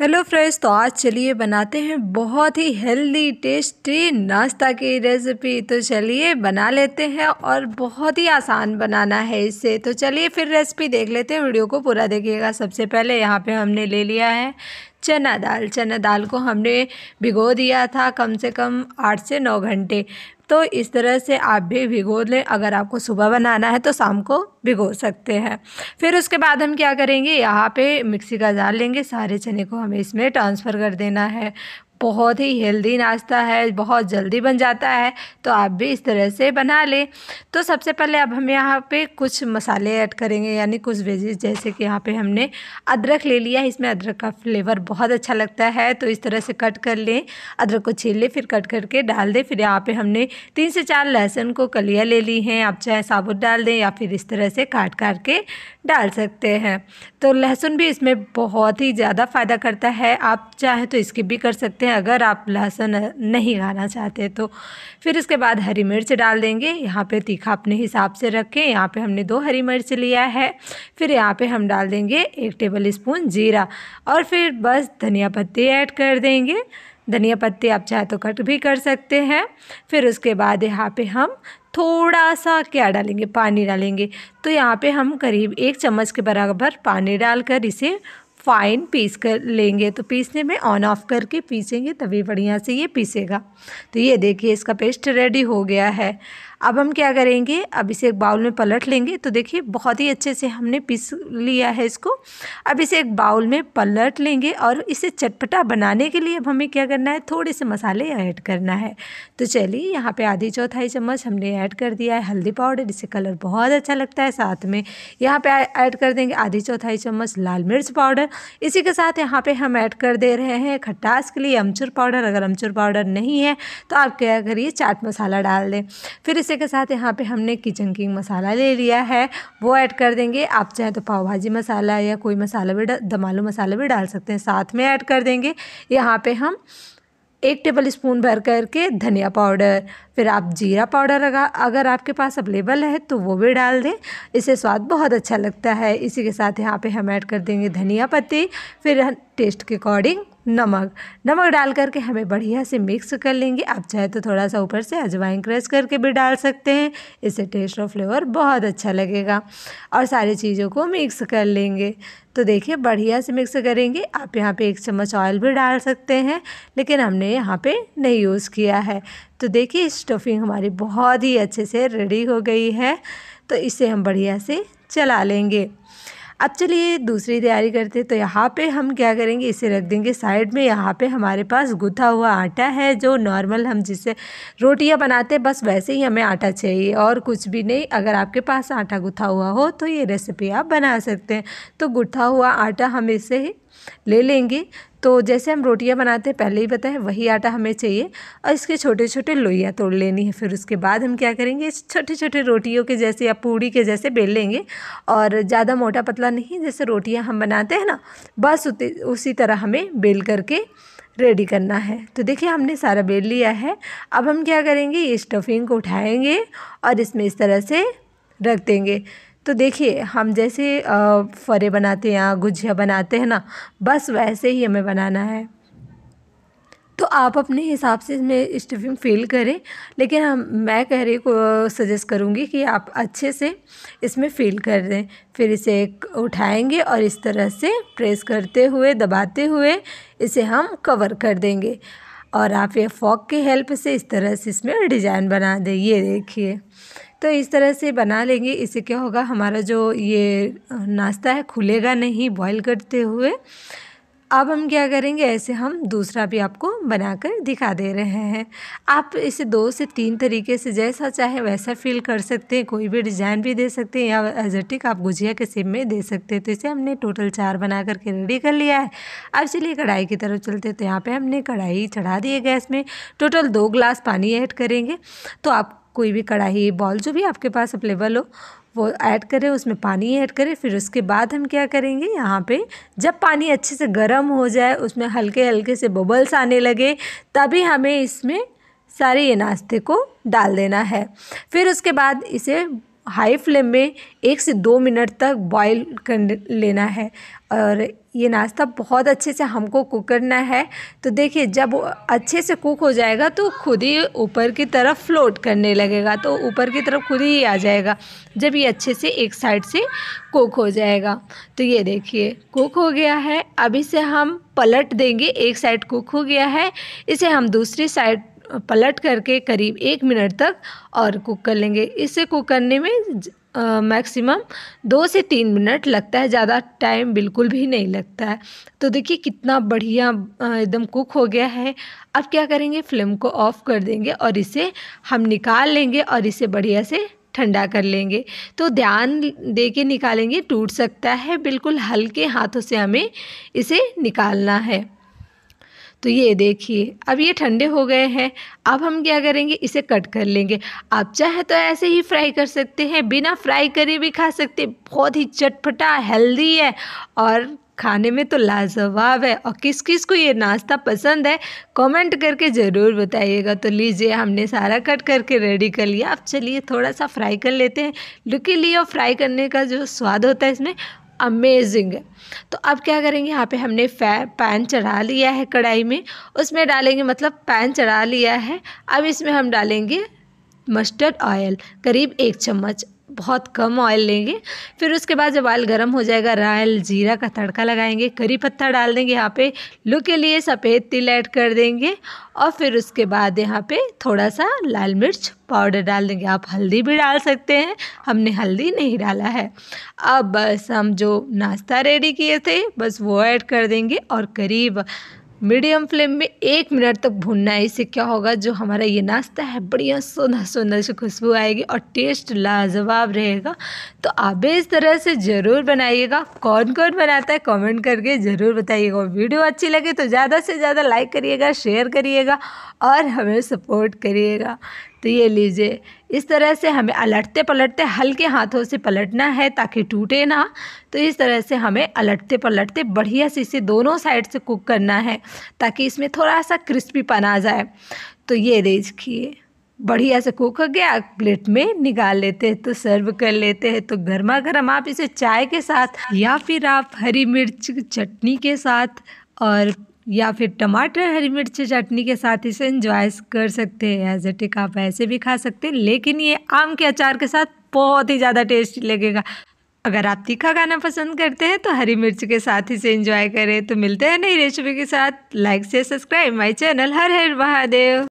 hello friends तो आज चलिए बनाते हैं बहुत ही हेल्दी टेस्टी नाश्ता की रेसिपी तो चलिए बना लेते हैं और बहुत ही आसान बनाना है इससे तो चलिए फिर रेसिपी देख लेते हैं वीडियो को पूरा देखिएगा सबसे पहले यहाँ पे हमने ले लिया है चना दाल चना दाल को हमने भिगो दिया था कम से कम आठ से नौ घंटे तो इस तरह से आप भी भिगो लें अगर आपको सुबह बनाना है तो शाम को भिगो सकते हैं फिर उसके बाद हम क्या करेंगे यहाँ पे मिक्सी का जार लेंगे सारे चने को हमें इसमें ट्रांसफ़र कर देना है बहुत ही हेल्दी नाश्ता है बहुत जल्दी बन जाता है तो आप भी इस तरह से बना लें तो सबसे पहले अब हम यहाँ पे कुछ मसाले ऐड करेंगे यानी कुछ वेजेस जैसे कि यहाँ पे हमने अदरक ले लिया इसमें अदरक का फ्लेवर बहुत अच्छा लगता है तो इस तरह से कट कर लें अदरक को छील लें फिर कट करके डाल दें फिर यहाँ पर हमने तीन से चार लहसुन को कलियाँ ले ली हैं आप चाहे साबुत डाल दें या फिर इस तरह से काट काट के डाल सकते हैं तो लहसुन भी इसमें बहुत ही ज़्यादा फ़ायदा करता है आप चाहें तो इसकी भी कर सकते हैं हैं अगर आप लहसुन नहीं खाना चाहते तो फिर इसके बाद हरी मिर्च डाल देंगे यहाँ पे तीखा अपने हिसाब से रखें यहाँ पे हमने दो हरी मिर्च लिया है फिर यहाँ पे हम डाल देंगे एक टेबल स्पून जीरा और फिर बस धनिया पत्ती ऐड कर देंगे धनिया पत्ती आप चाहे तो कट भी कर सकते हैं फिर उसके बाद यहाँ पे हम थोड़ा सा क्या डालेंगे पानी डालेंगे तो यहाँ पे हम करीब एक चम्मच के बराबर पानी डालकर इसे फाइन पीस कर लेंगे तो पीसने में ऑन ऑफ करके पीसेंगे तभी बढ़िया से ये पीसेगा तो ये देखिए इसका पेस्ट रेडी हो गया है अब हम क्या करेंगे अब इसे एक बाउल में पलट लेंगे तो देखिए बहुत ही अच्छे से हमने पीस लिया है इसको अब इसे एक बाउल में पलट लेंगे और इसे चटपटा बनाने के लिए अब हमें क्या करना है थोड़े से मसाले ऐड करना है तो चलिए यहाँ पे आधी चौथाई चम्मच हमने ऐड कर दिया है हल्दी पाउडर इससे कलर बहुत अच्छा लगता है साथ में यहाँ पर ऐड कर देंगे आधी चौथाई चम्मच लाल मिर्च पाउडर इसी के साथ यहाँ पर हम ऐड कर दे रहे हैं खट्टास के लिए अमचूर पाउडर अगर अमचूर पाउडर नहीं है तो आप क्या करिए चाट मसाला डाल दें फिर इस इसी के साथ यहाँ पे हमने किचन किंग मसाला ले लिया है वो ऐड कर देंगे आप चाहे तो पाव भाजी मसाला या कोई मसाला भी दमालू मसाला भी डाल सकते हैं साथ में ऐड कर देंगे यहाँ पे हम एक टेबल स्पून भर करके धनिया पाउडर फिर आप जीरा पाउडर अगर आपके पास अवेलेबल है तो वो भी डाल दें इससे स्वाद बहुत अच्छा लगता है इसी के साथ यहाँ पे हम ऐड कर देंगे धनिया पत्ती फिर टेस्ट के अकॉर्डिंग नमक नमक डाल करके हमें बढ़िया से मिक्स कर लेंगे आप चाहे तो थोड़ा सा ऊपर से अजवाइन क्रश करके भी डाल सकते हैं इससे टेस्ट और फ्लेवर बहुत अच्छा लगेगा और सारी चीज़ों को मिक्स कर लेंगे तो देखिए बढ़िया से मिक्स करेंगे आप यहाँ पे एक चम्मच ऑयल भी डाल सकते हैं लेकिन हमने यहाँ पे नहीं यूज़ किया है तो देखिए स्टफिंग हमारी बहुत ही अच्छे से रेडी हो गई है तो इसे हम बढ़िया से चला लेंगे अब चलिए दूसरी तैयारी करते हैं तो यहाँ पे हम क्या करेंगे इसे रख देंगे साइड में यहाँ पे हमारे पास गुथा हुआ आटा है जो नॉर्मल हम जिसे रोटियाँ बनाते हैं बस वैसे ही हमें आटा चाहिए और कुछ भी नहीं अगर आपके पास आटा गुथा हुआ हो तो ये रेसिपी आप बना सकते हैं तो गुथा हुआ आटा हम इसे ले लेंगे तो जैसे हम रोटियां बनाते हैं पहले ही बताएं वही आटा हमें चाहिए और इसके छोटे छोटे लोइयाँ तोड़ लेनी है फिर उसके बाद हम क्या करेंगे छोटे छोटे रोटियों के जैसे या पूड़ी के जैसे बेल लेंगे और ज़्यादा मोटा पतला नहीं जैसे रोटियां हम बनाते हैं ना बस उसी तरह हमें बेल करके रेडी करना है तो देखिए हमने सारा बेल लिया है अब हम क्या करेंगे ये स्टफिंग को उठाएँगे और इसमें इस तरह से रख देंगे तो देखिए हम जैसे फरे बनाते हैं गुजिया बनाते हैं ना बस वैसे ही हमें बनाना है तो आप अपने हिसाब से इसमें स्टफिंग फिल करें लेकिन हम मैं कह रही को सजेस्ट करूँगी कि आप अच्छे से इसमें फिल कर दें फिर इसे उठाएंगे और इस तरह से प्रेस करते हुए दबाते हुए इसे हम कवर कर देंगे और आप ये फॉक के हेल्प से इस तरह से इसमें डिज़ाइन बना दें ये देखिए तो इस तरह से बना लेंगे इससे क्या होगा हमारा जो ये नाश्ता है खुलेगा नहीं बॉईल करते हुए अब हम क्या करेंगे ऐसे हम दूसरा भी आपको बनाकर दिखा दे रहे हैं आप इसे दो से तीन तरीके से जैसा चाहे वैसा फील कर सकते हैं कोई भी डिज़ाइन भी दे सकते हैं या एजटिक आप गुजिया के सेप में दे सकते हैं तो इसे हमने टोटल चार बना करके रेडी कर लिया है अब चलिए कढ़ाई की तरफ चलते हैं तो यहाँ पर हमने कढ़ाई चढ़ा दी है गैस में टोटल दो ग्लास पानी ऐड करेंगे तो आप कोई भी कढ़ाई बॉल जो भी आपके पास अवेलेबल हो वो ऐड करें उसमें पानी ऐड करें फिर उसके बाद हम क्या करेंगे यहाँ पे जब पानी अच्छे से गर्म हो जाए उसमें हल्के हल्के से बबल्स आने लगे तभी हमें इसमें सारे ये नाश्ते को डाल देना है फिर उसके बाद इसे हाई फ्लेम में एक से दो मिनट तक बॉईल कर लेना है और ये नाश्ता बहुत अच्छे से हमको कुक करना है तो देखिए जब अच्छे से कुक हो जाएगा तो खुद ही ऊपर की तरफ फ्लोट करने लगेगा तो ऊपर की तरफ खुद ही आ जाएगा जब ये अच्छे से एक साइड से कुक हो जाएगा तो ये देखिए कुक हो गया है अभी से हम पलट देंगे एक साइड कुक हो गया है इसे हम दूसरी साइड पलट करके करीब एक मिनट तक और कुक कर लेंगे इसे कुक करने में मैक्सिमम दो से तीन मिनट लगता है ज़्यादा टाइम बिल्कुल भी नहीं लगता है तो देखिए कितना बढ़िया एकदम कुक हो गया है अब क्या करेंगे फ्लेम को ऑफ़ कर देंगे और इसे हम निकाल लेंगे और इसे बढ़िया से ठंडा कर लेंगे तो ध्यान दे के निकालेंगे टूट सकता है बिल्कुल हल्के हाथों से हमें इसे निकालना है तो ये देखिए अब ये ठंडे हो गए हैं अब हम क्या करेंगे इसे कट कर लेंगे आप चाहे तो ऐसे ही फ्राई कर सकते हैं बिना फ्राई करे भी खा सकते बहुत ही चटपटा हेल्दी है और खाने में तो लाजवाब है और किस किस को ये नाश्ता पसंद है कमेंट करके ज़रूर बताइएगा तो लीजिए हमने सारा कट करके रेडी कर लिया अब चलिए थोड़ा सा फ्राई कर लेते हैं लुकी लिए और फ्राई करने का जो स्वाद होता है इसमें अमेजिंग है तो अब क्या करेंगे यहाँ पे हमने पैन चढ़ा लिया है कढ़ाई में उसमें डालेंगे मतलब पैन चढ़ा लिया है अब इसमें हम डालेंगे मस्टर्ड ऑयल करीब एक चम्मच बहुत कम ऑयल लेंगे फिर उसके बाद जब ऑयल गर्म हो जाएगा रायल जीरा का तड़का लगाएंगे करी पत्ता डाल देंगे यहाँ पे लू के लिए सफ़ेद तिल ऐड कर देंगे और फिर उसके बाद यहाँ पे थोड़ा सा लाल मिर्च पाउडर डाल देंगे आप हल्दी भी डाल सकते हैं हमने हल्दी नहीं डाला है अब बस हम जो नाश्ता रेडी किए थे बस वो ऐड कर देंगे और करीब मीडियम फ्लेम में एक मिनट तक भूनना है इससे क्या होगा जो हमारा ये नाश्ता है बढ़िया सोना सोना से खुशबू आएगी और टेस्ट लाजवाब रहेगा तो आप इस तरह से ज़रूर बनाइएगा कौन कौन बनाता है कमेंट करके ज़रूर बताइएगा वीडियो अच्छी लगे तो ज़्यादा से ज़्यादा लाइक करिएगा शेयर करिएगा और हमें सपोर्ट करिएगा तो ये लीजिए इस तरह से हमें अलटते पलटते हल्के हाथों से पलटना है ताकि टूटे ना तो इस तरह से हमें अलटते पलटते बढ़िया से इसे दोनों साइड से कुक करना है ताकि इसमें थोड़ा सा क्रिस्पीपन आ जाए तो ये देखिए बढ़िया से कुक हो गया प्लेट में निकाल लेते हैं तो सर्व कर लेते हैं तो गर्मा गर्म आप इसे चाय के साथ या फिर आप हरी मिर्च चटनी के साथ और या फिर टमाटर हरी मिर्च चटनी के साथ इसे इंजॉय कर सकते हैं एज टिक आप ऐसे भी खा सकते हैं लेकिन ये आम के अचार के साथ बहुत ही ज़्यादा टेस्टी लगेगा अगर आप तीखा खाना पसंद करते हैं तो हरी मिर्च के साथ इसे इंजॉय करें तो मिलते हैं नई रेसिपी के साथ लाइक से सब्सक्राइब माय चैनल हर हर महादेव